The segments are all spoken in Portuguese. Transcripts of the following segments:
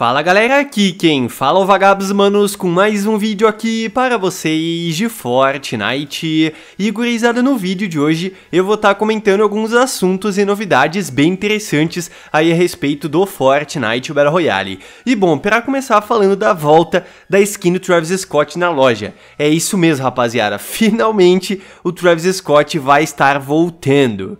Fala galera, aqui quem fala é o Vagabos Manos com mais um vídeo aqui para vocês de Fortnite. E gurizada, no vídeo de hoje eu vou estar tá comentando alguns assuntos e novidades bem interessantes aí a respeito do Fortnite Battle Royale. E bom, para começar falando da volta da skin do Travis Scott na loja. É isso mesmo rapaziada, finalmente o Travis Scott vai estar voltando.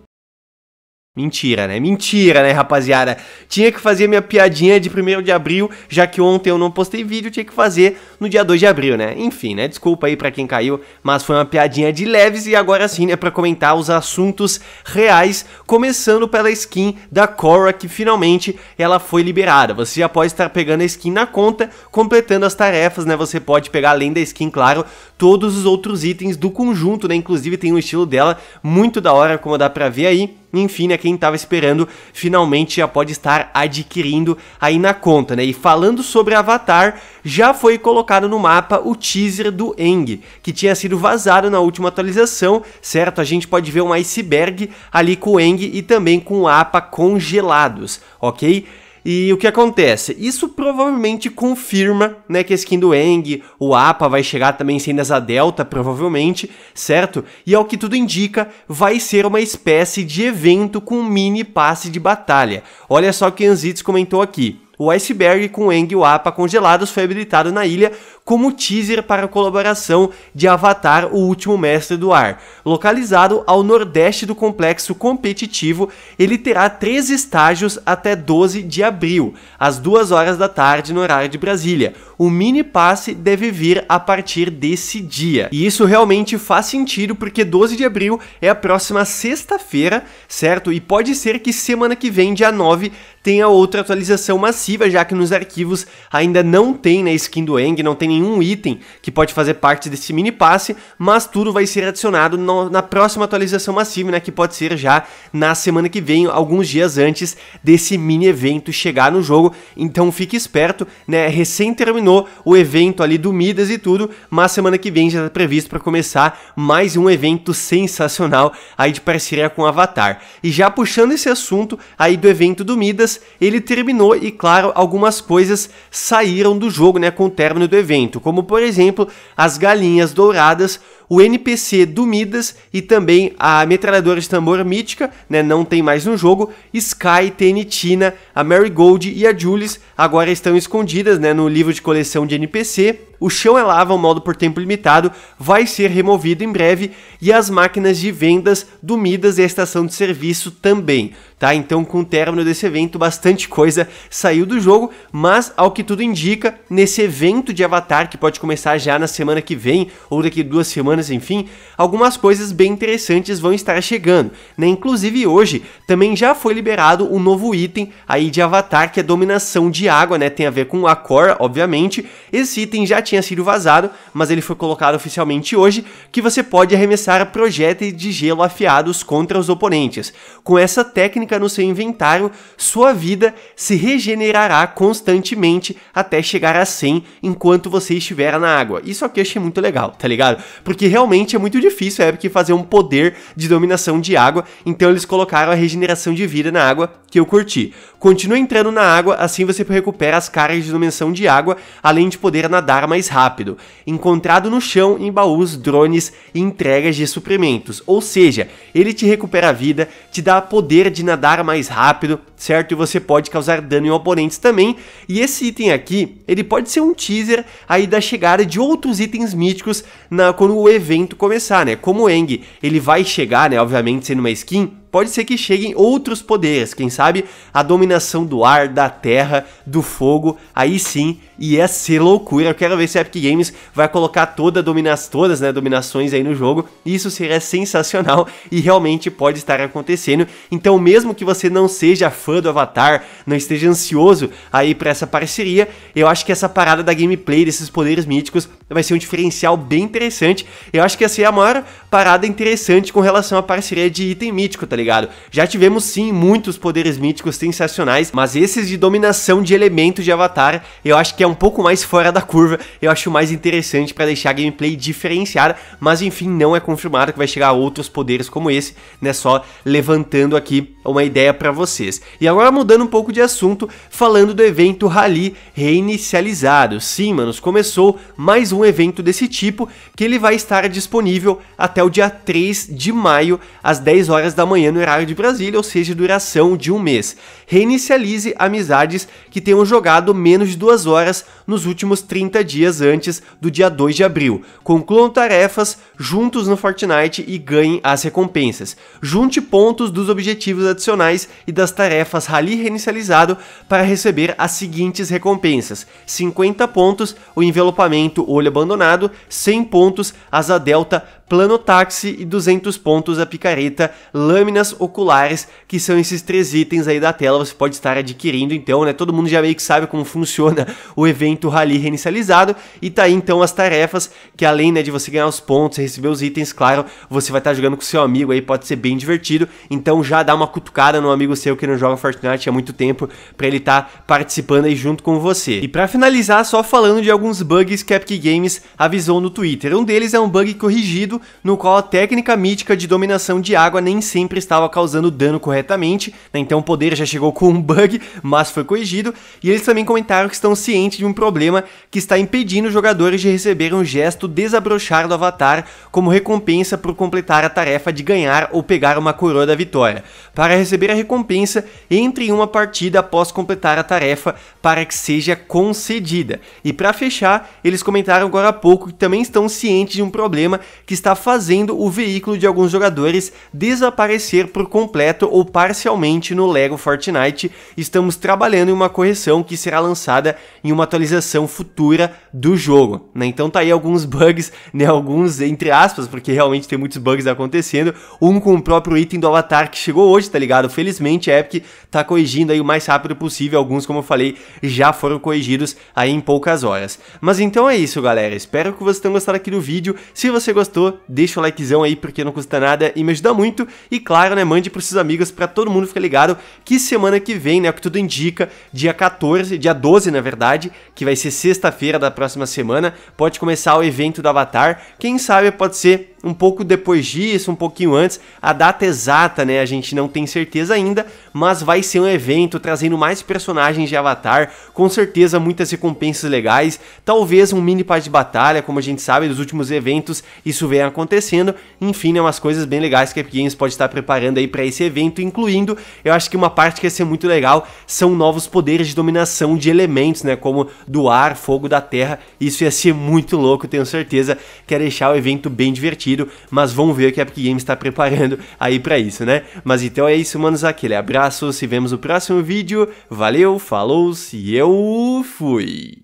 Mentira, né? Mentira, né, rapaziada? Tinha que fazer minha piadinha de 1 de abril, já que ontem eu não postei vídeo, tinha que fazer no dia 2 de abril, né? Enfim, né? Desculpa aí para quem caiu, mas foi uma piadinha de leves e agora sim, né, para comentar os assuntos reais, começando pela skin da Cora que finalmente ela foi liberada. Você já pode estar pegando a skin na conta, completando as tarefas, né? Você pode pegar além da skin, claro, todos os outros itens do conjunto, né? Inclusive tem um estilo dela muito da hora, como dá para ver aí enfim, né, quem estava esperando finalmente já pode estar adquirindo aí na conta, né? E falando sobre Avatar, já foi colocado no mapa o teaser do Eng, que tinha sido vazado na última atualização, certo? A gente pode ver um iceberg ali com o Eng e também com o APA congelados, ok? E o que acontece? Isso provavelmente confirma, né, que a skin do Eng, o APA vai chegar também sendo essa Delta, provavelmente, certo? E ao que tudo indica, vai ser uma espécie de evento com mini passe de batalha. Olha só o que Anzitz comentou aqui o iceberg com Eng e o Apa congelados foi habilitado na ilha como teaser para a colaboração de Avatar, o último mestre do ar. Localizado ao nordeste do complexo competitivo, ele terá três estágios até 12 de abril, às 2 horas da tarde no horário de Brasília. O mini passe deve vir a partir desse dia. E isso realmente faz sentido porque 12 de abril é a próxima sexta-feira, certo? E pode ser que semana que vem, dia 9, tenha outra atualização massiva, já que nos arquivos ainda não tem na né, skin do Eng, não tem nenhum item que pode fazer parte desse mini passe, mas tudo vai ser adicionado no, na próxima atualização massiva, né, que pode ser já na semana que vem, alguns dias antes desse mini evento chegar no jogo. Então fique esperto, né? Recém terminou o evento ali do Midas e tudo, mas semana que vem já está previsto para começar mais um evento sensacional aí de parceria com Avatar. E já puxando esse assunto aí do evento do Midas, ele terminou e, claro, algumas coisas saíram do jogo né, com o término do evento, como por exemplo as galinhas douradas o NPC do Midas e também a metralhadora de tambor mítica, né, não tem mais no jogo, Sky, Tenitina, a Marigold e a Julius agora estão escondidas né, no livro de coleção de NPC. O chão é lava, o modo por tempo limitado, vai ser removido em breve e as máquinas de vendas do Midas e a estação de serviço também, tá? Então, com o término desse evento, bastante coisa saiu do jogo, mas ao que tudo indica, nesse evento de Avatar que pode começar já na semana que vem ou daqui duas semanas anos, enfim, algumas coisas bem interessantes vão estar chegando. Né? Inclusive hoje também já foi liberado um novo item aí de Avatar, que é dominação de água, né? Tem a ver com a Core, obviamente. Esse item já tinha sido vazado, mas ele foi colocado oficialmente hoje, que você pode arremessar projéteis de gelo afiados contra os oponentes. Com essa técnica no seu inventário, sua vida se regenerará constantemente até chegar a 100 enquanto você estiver na água. Isso aqui eu achei muito legal, tá ligado? Porque realmente é muito difícil a Epic fazer um poder de dominação de água, então eles colocaram a regeneração de vida na água, que eu curti. Continua entrando na água, assim você recupera as cargas de dominação de água, além de poder nadar mais rápido. Encontrado no chão em baús, drones e entregas de suprimentos. Ou seja, ele te recupera a vida, te dá poder de nadar mais rápido, certo? E você pode causar dano em oponentes também. E esse item aqui, ele pode ser um teaser aí da chegada de outros itens míticos na quando o evento evento começar, né? Como o Eng, ele vai chegar, né, obviamente sendo uma skin, pode ser que cheguem outros poderes, quem sabe a dominação do ar, da terra, do fogo, aí sim ia ser loucura. Eu quero ver se a Epic Games vai colocar toda domina todas né, dominações aí no jogo, isso seria sensacional e realmente pode estar acontecendo. Então, mesmo que você não seja fã do Avatar, não esteja ansioso aí para essa parceria, eu acho que essa parada da gameplay desses poderes míticos vai ser um diferencial bem interessante. Eu acho que essa é a maior parada interessante com relação à parceria de item mítico, tá ligado? ligado? Já tivemos sim muitos poderes míticos sensacionais, mas esses de dominação de elementos de Avatar, eu acho que é um pouco mais fora da curva, eu acho mais interessante para deixar a gameplay diferenciada, mas enfim, não é confirmado que vai chegar a outros poderes como esse, né? Só levantando aqui uma ideia para vocês. E agora mudando um pouco de assunto, falando do evento Rally reinicializado. Sim, manos, começou mais um evento desse tipo que ele vai estar disponível até o dia 3 de maio às 10 horas da manhã no horário de Brasília, ou seja, duração de um mês. Reinicialize amizades que tenham jogado menos de duas horas nos últimos 30 dias antes do dia 2 de abril. Concluam tarefas juntos no Fortnite e ganhem as recompensas. Junte pontos dos objetivos adicionais e das tarefas Rally reinicializado para receber as seguintes recompensas: 50 pontos o envelopamento olho abandonado, 100 pontos asa delta Plano Táxi e 200 pontos a picareta, lâminas oculares, que são esses três itens aí da tela, você pode estar adquirindo então, né? Todo mundo já meio que sabe como funciona o evento Rally reinicializado e tá aí então as tarefas que além, né, de você ganhar os pontos e receber os itens, claro, você vai estar tá jogando com seu amigo aí, pode ser bem divertido. Então já dá uma cutucada no amigo seu que não joga Fortnite há muito tempo para ele estar tá participando aí junto com você. E para finalizar, só falando de alguns bugs que a Epic Games avisou no Twitter. Um deles é um bug corrigido no qual a técnica mítica de dominação de água nem sempre estava causando dano corretamente, né? então o poder já chegou com um bug, mas foi corrigido, e eles também comentaram que estão cientes de um problema que está impedindo os jogadores de receber um gesto desabrochar do avatar como recompensa por completar a tarefa de ganhar ou pegar uma coroa da vitória. Para receber a recompensa, entre em uma partida após completar a tarefa para que seja concedida. E para fechar, eles comentaram agora há pouco que também estão cientes de um problema que está está fazendo o veículo de alguns jogadores desaparecer por completo ou parcialmente no LEGO Fortnite. Estamos trabalhando em uma correção que será lançada em uma atualização futura do jogo. Né? Então tá aí alguns bugs, né? alguns entre aspas, porque realmente tem muitos bugs acontecendo. Um com o próprio item do Avatar que chegou hoje, tá ligado? Felizmente a Epic tá corrigindo aí o mais rápido possível. Alguns, como eu falei, já foram corrigidos aí em poucas horas. Mas então é isso, galera. Espero que vocês tenham gostado aqui do vídeo. Se você gostou, deixa o likezão aí porque não custa nada e me ajuda muito. E claro, né, mande pros seus amigos para todo mundo ficar ligado que semana que vem, né, o que tudo indica, dia 14, dia 12 na verdade, que vai ser sexta-feira da próxima semana, pode começar o evento do Avatar. Quem sabe pode ser um pouco depois disso, um pouquinho antes. A data exata, né, a gente não tem certeza ainda, mas vai ser um evento trazendo mais personagens de Avatar, com certeza muitas recompensas legais, talvez um mini pass de batalha, como a gente sabe, dos últimos eventos isso vem acontecendo. Enfim, né, umas coisas bem legais que a Epic Games pode estar preparando aí para esse evento, incluindo, eu acho que uma parte que ia ser muito legal são novos poderes de dominação de elementos, né, como do ar, fogo, da terra. Isso ia ser muito louco, tenho certeza que ia deixar o evento bem divertido sentido, mas vamos ver o que a Epic Games está preparando aí para isso, né? Mas então é isso, manos, aquele abraço, se vemos no próximo vídeo, valeu, falou, se eu fui!